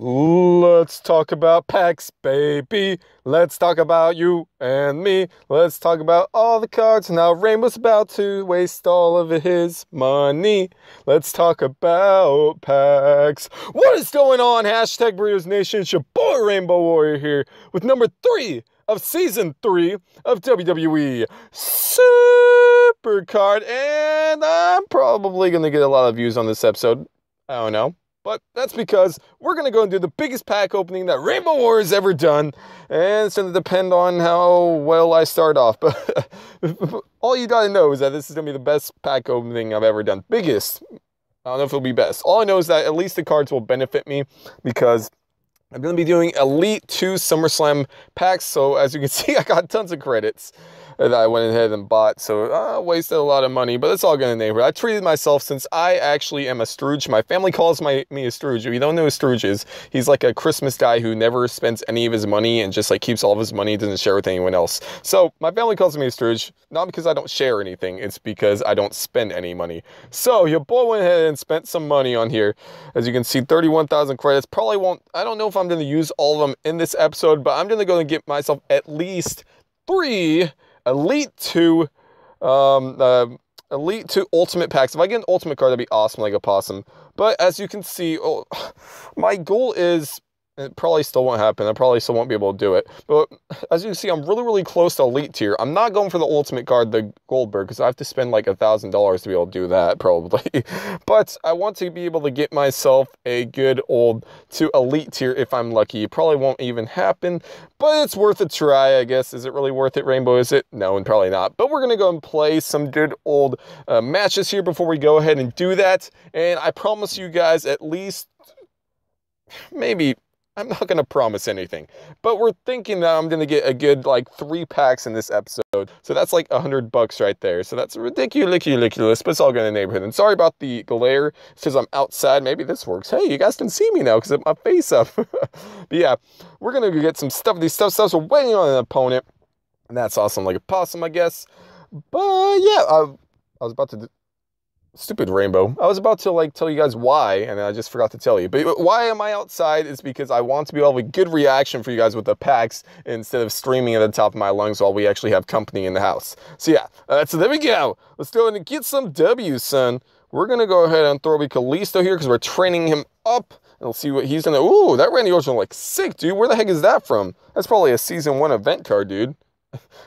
Let's talk about PAX, baby. Let's talk about you and me. Let's talk about all the cards Now, Rainbow's about to waste all of his money. Let's talk about PAX. What is going on? Hashtag Burritos Nation. It's your boy Rainbow Warrior here with number three of season three of WWE Supercard. And I'm probably going to get a lot of views on this episode. I don't know. But that's because we're going to go and do the biggest pack opening that Rainbow War has ever done. And it's going to depend on how well I start off. But all you got to know is that this is going to be the best pack opening I've ever done. Biggest. I don't know if it'll be best. All I know is that at least the cards will benefit me because I'm going to be doing Elite 2 SummerSlam packs. So as you can see, I got tons of credits that I went ahead and bought. So I uh, wasted a lot of money, but it's all going to neighborhood. I treated myself since I actually am a Scrooge. My family calls my, me a Scrooge. If you don't know who Scrooge is, he's like a Christmas guy who never spends any of his money and just like keeps all of his money, doesn't share with anyone else. So my family calls me a Scrooge, not because I don't share anything. It's because I don't spend any money. So your boy went ahead and spent some money on here. As you can see, 31,000 credits. Probably won't, I don't know if I'm going to use all of them in this episode, but I'm going to go and get myself at least three Elite 2, um, uh, Elite 2 Ultimate Packs. If I get an Ultimate card, that'd be awesome, like a possum. But as you can see, oh, my goal is it probably still won't happen. I probably still won't be able to do it. But as you can see, I'm really, really close to elite tier. I'm not going for the ultimate card, the Goldberg, because I have to spend like a $1,000 to be able to do that, probably. but I want to be able to get myself a good old to elite tier if I'm lucky. It probably won't even happen, but it's worth a try, I guess. Is it really worth it, Rainbow? Is it? No, and probably not. But we're going to go and play some good old uh, matches here before we go ahead and do that. And I promise you guys at least maybe I'm not going to promise anything, but we're thinking that I'm going to get a good like three packs in this episode. So that's like a hundred bucks right there. So that's ridiculous, ridiculous, but it's all going to the neighborhood. And sorry about the glare. because I'm outside. Maybe this works. Hey, you guys can see me now because of my face up. but yeah, we're going to get some stuff. These stuff stuffs. are waiting on an opponent. And that's awesome. Like a possum, I guess. But yeah, I, I was about to stupid rainbow. I was about to like tell you guys why, and I just forgot to tell you. But why am I outside is because I want to be able to have a good reaction for you guys with the packs instead of screaming at the top of my lungs while we actually have company in the house. So yeah, uh, so there we go. Let's go and get some W's, son. We're going to go ahead and throw a Kalisto here because we're training him up. And we'll see what he's going to... Ooh, that Randy Orton like sick, dude. Where the heck is that from? That's probably a Season 1 event card, dude.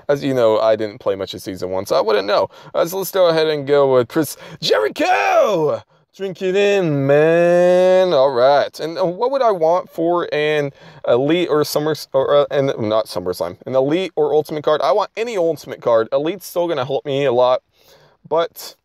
As you know, I didn't play much of season one, so I wouldn't know. Uh, so let's go ahead and go with Chris Jericho! Drink it in, man. All right. And uh, what would I want for an elite or summer or uh, and not SummerSlam, an elite or ultimate card? I want any ultimate card. Elite's still gonna help me a lot, but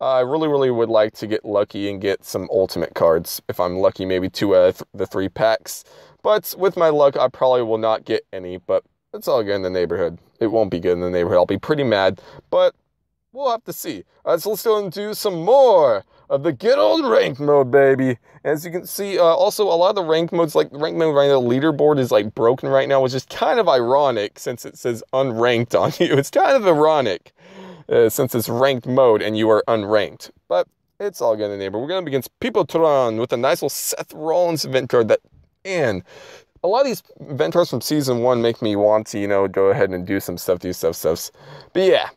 I really, really would like to get lucky and get some ultimate cards. If I'm lucky, maybe two of th the three packs. But with my luck, I probably will not get any. But it's all good in the neighborhood. It won't be good in the neighborhood. I'll be pretty mad, but we'll have to see. Right, uh, so let's go and do some more of the good old rank mode, baby. As you can see, uh, also a lot of the rank modes, like rank mode right now, the leaderboard is like broken right now, which is kind of ironic since it says unranked on you. It's kind of ironic uh, since it's ranked mode and you are unranked, but it's all good in the neighborhood. We're going to be People peopletron with a nice little Seth Rollins event card that, man, a lot of these mentors from season one make me want to, you know, go ahead and do some stuff, do stuff, stuff. But yeah.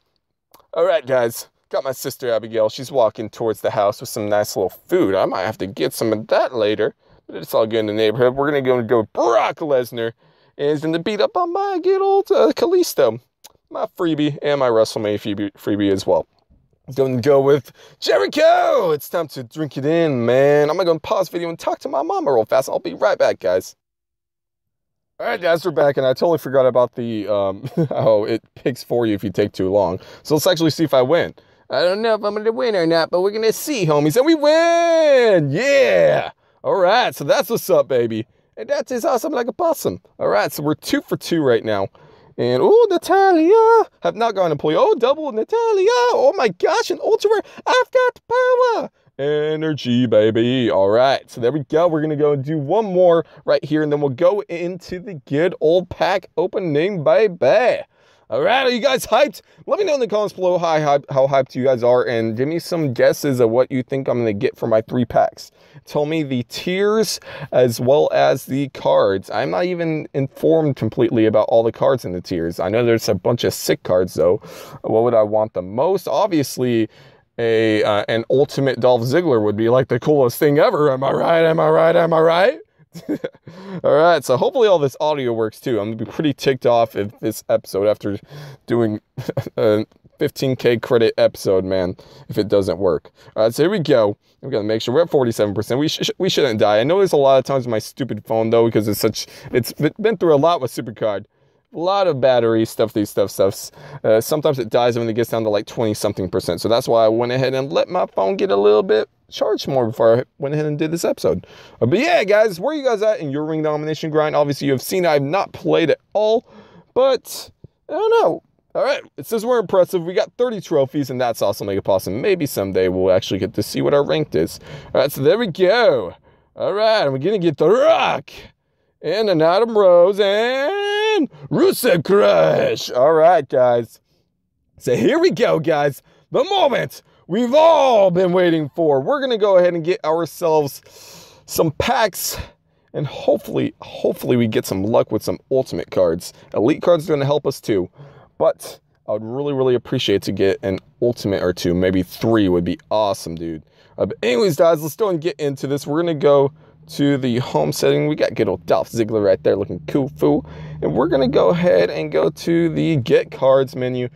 All right, guys. Got my sister Abigail. She's walking towards the house with some nice little food. I might have to get some of that later, but it's all good in the neighborhood. We're going to go and go Brock Lesnar and going to beat up on my good old uh, Kalisto, my freebie, and my WrestleMania freebie, freebie as well. Going to go with Jericho. It's time to drink it in, man. I'm going to go and pause video and talk to my mama real fast. I'll be right back, guys. All right, guys, we're back, and I totally forgot about the, um, oh, it picks for you if you take too long. So let's actually see if I win. I don't know if I'm going to win or not, but we're going to see, homies, and we win! Yeah! All right, so that's what's up, baby. And that is awesome like a possum. All right, so we're two for two right now. And, oh, Natalia! Have not gone to play. Oh, double Natalia! Oh, my gosh, an ultra rare. I've got power! energy, baby. All right, so there we go. We're gonna go and do one more right here, and then we'll go into the good old pack opening, baby. All right, are you guys hyped? Let me know in the comments below how, hyped, how hyped you guys are, and give me some guesses of what you think I'm gonna get for my three packs. Tell me the tiers as well as the cards. I'm not even informed completely about all the cards in the tiers. I know there's a bunch of sick cards though. What would I want the most? Obviously a uh, an ultimate Dolph Ziggler would be like the coolest thing ever. Am I right? Am I right? Am I right? all right, so hopefully all this audio works too. I'm gonna be pretty ticked off if this episode, after doing a 15k credit episode, man, if it doesn't work. All right, so here we go. We're gonna make sure we're at 47%. We sh- we shouldn't die. I know there's a lot of times my stupid phone though because it's such it's been through a lot with Supercard a lot of battery stuff, these stuff stuffs. Uh, sometimes it dies when it gets down to like 20 something percent. So that's why I went ahead and let my phone get a little bit charged more before I went ahead and did this episode. Uh, but yeah, guys, where are you guys at in your ring domination grind? Obviously, you have seen I've not played at all, but I don't know. All right, it says we're impressive. We got 30 trophies, and that's awesome. Make it awesome. Maybe someday we'll actually get to see what our ranked is. All right, so there we go. alright we're I'm gonna get the rock and an Adam Rose and in. Rusev All right, guys. So here we go, guys. The moment we've all been waiting for. We're going to go ahead and get ourselves some packs and hopefully, hopefully we get some luck with some ultimate cards. Elite cards are going to help us too, but I would really, really appreciate to get an ultimate or two, maybe three would be awesome, dude. Uh, but anyways, guys, let's go and get into this. We're going to go to the home setting. We got good old Dolph Ziggler right there looking cool foo. And we're going to go ahead and go to the Get Cards menu.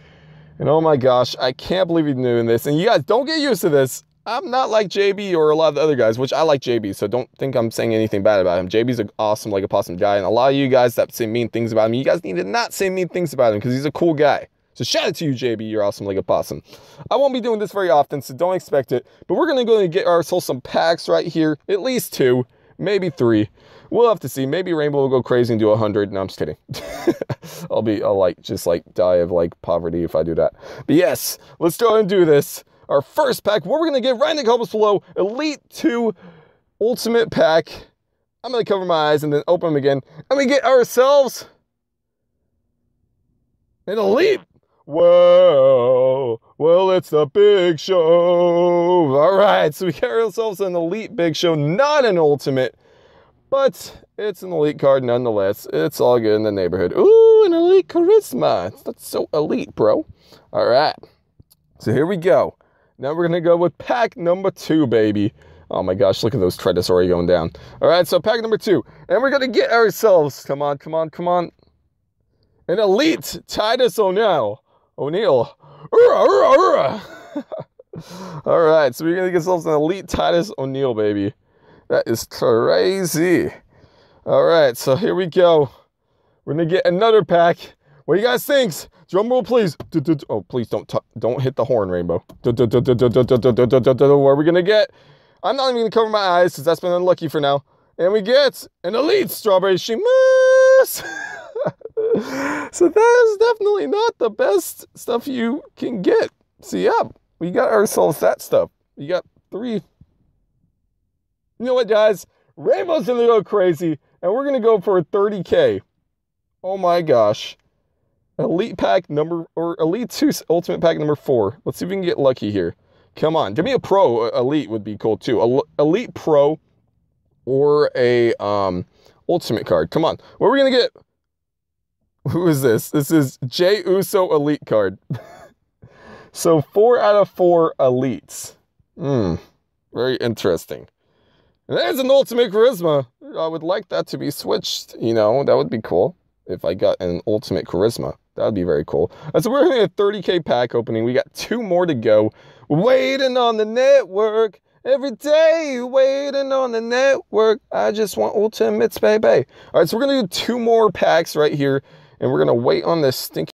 And oh my gosh, I can't believe you're doing this. And you guys, don't get used to this. I'm not like JB or a lot of the other guys, which I like JB, so don't think I'm saying anything bad about him. JB's an awesome, like a possum guy, and a lot of you guys that say mean things about him, you guys need to not say mean things about him because he's a cool guy. So shout out to you, JB. You're awesome like a possum. I won't be doing this very often, so don't expect it. But we're gonna go and get ourselves some packs right here, at least two, maybe three. We'll have to see. Maybe Rainbow will go crazy and do 100. No, I'm just kidding. I'll be, I'll like, just like die of like poverty if I do that. But yes, let's go and do this. Our first pack, what we're going to get, Ryan comments below, Elite 2 Ultimate Pack. I'm going to cover my eyes and then open them again. And we get ourselves an Elite. Whoa. Well, it's the big show. All right. So we got ourselves an elite big show, not an ultimate but it's an elite card nonetheless. It's all good in the neighborhood. Ooh, an elite charisma. That's so elite, bro. All right. So here we go. Now we're going to go with pack number two, baby. Oh my gosh, look at those credits already going down. All right, so pack number two. And we're going to get ourselves, come on, come on, come on. An elite Titus O'Neill. O'Neill. All right, so we're going to get ourselves an elite Titus O'Neill, baby. That is crazy. All right, so here we go. We're gonna get another pack. What do you guys think? Drum roll, please. Oh, please don't don't hit the horn, Rainbow. What are we gonna get? I'm not even gonna cover my eyes because that's been unlucky for now. And we get an elite strawberry shimus. so that is definitely not the best stuff you can get. See, yeah, we got ourselves that stuff. We got three you know what, guys? Rainbow's gonna go crazy, and we're gonna go for a 30k. Oh my gosh. Elite pack number or Elite 2 Ultimate pack number 4. Let's see if we can get lucky here. Come on. Give me a pro uh, Elite would be cool too. Elite Pro or a um Ultimate card. Come on. What are we going to get? Who is this? This is Jay Uso Elite card. so 4 out of 4 Elites. Hmm. Very interesting there's an ultimate charisma. I would like that to be switched, you know, that would be cool if I got an ultimate charisma. That would be very cool. And uh, so we're in a 30k pack opening. We got two more to go. Waiting on the network. Every day waiting on the network. I just want ultimates, baby. All right, so we're going to do two more packs right here. And we're going to wait on this stinking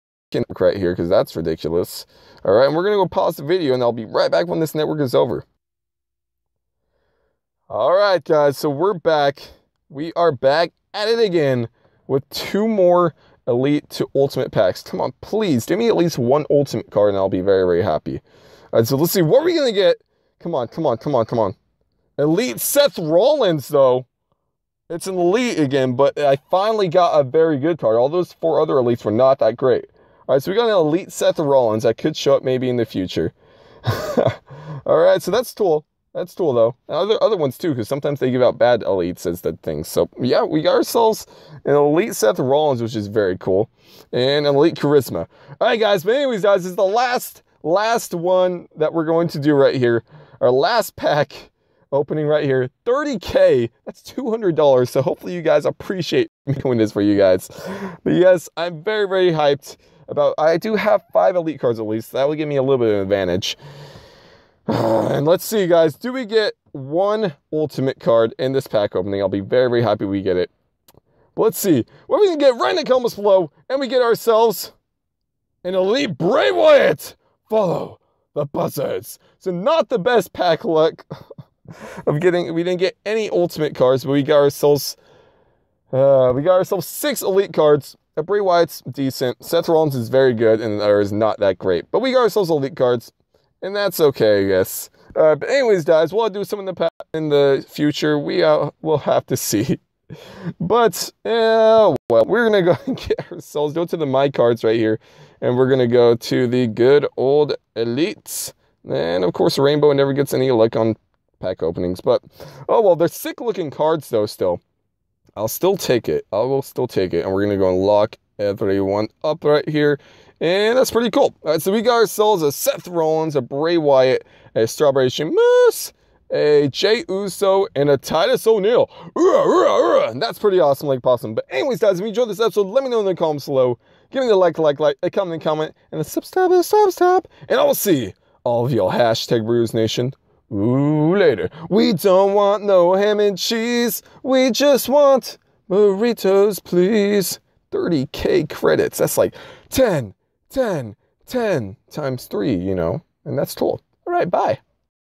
right here because that's ridiculous. All right, and we're going to go pause the video and I'll be right back when this network is over. All right, guys, so we're back. We are back at it again with two more Elite to Ultimate packs. Come on, please, give me at least one Ultimate card and I'll be very, very happy. All right, so let's see, what are we going to get? Come on, come on, come on, come on. Elite Seth Rollins, though. It's an Elite again, but I finally got a very good card. All those four other Elites were not that great. All right, so we got an Elite Seth Rollins. I could show up maybe in the future. All right, so that's cool. That's cool though. Other other ones too, because sometimes they give out bad elites as the things. So yeah, we got ourselves an elite Seth Rollins, which is very cool, and an elite charisma. All right, guys. But anyways, guys, this is the last last one that we're going to do right here. Our last pack opening right here. 30k. That's $200. So hopefully you guys appreciate me doing this for you guys. But yes, I'm very very hyped about. I do have five elite cards at least. that will give me a little bit of advantage. And let's see, guys. Do we get one ultimate card in this pack opening? I'll be very, very happy we get it. But let's see. We're going to get Rennick Helmus Flow, and we get ourselves an Elite Bray Wyatt. Follow the buzzards. So not the best pack luck of getting. We didn't get any ultimate cards, but we got ourselves uh, we got ourselves six elite cards. Bray Wyatt's decent. Seth Rollins is very good, and there is not that great. But we got ourselves elite cards and that's okay, I guess. Uh, but anyways, guys, we'll do some in the past, in the future. We uh, will have to see. But yeah, uh, well, we're gonna go and get ourselves go to the my cards right here, and we're gonna go to the good old elites. And of course, Rainbow never gets any luck on pack openings. But oh well, they're sick looking cards though. Still, I'll still take it. I will still take it, and we're gonna go and lock everyone up right here. And that's pretty cool. All right, so we got ourselves a Seth Rollins, a Bray Wyatt, a Strawberry Sheamus, a Jay Uso, and a Titus O'Neil. And that's pretty awesome, like possum. But anyways, guys, if you enjoyed this episode, let me know in the comments below. Give me the like, like, like, a comment, comment, and a subscribe, a subscribe. And I will see all of y'all. Hashtag Brews Nation. Ooh, later. We don't want no ham and cheese. We just want burritos, please. 30K credits. That's like 10, 10, 10 times 3, you know, and that's cool. All right, bye.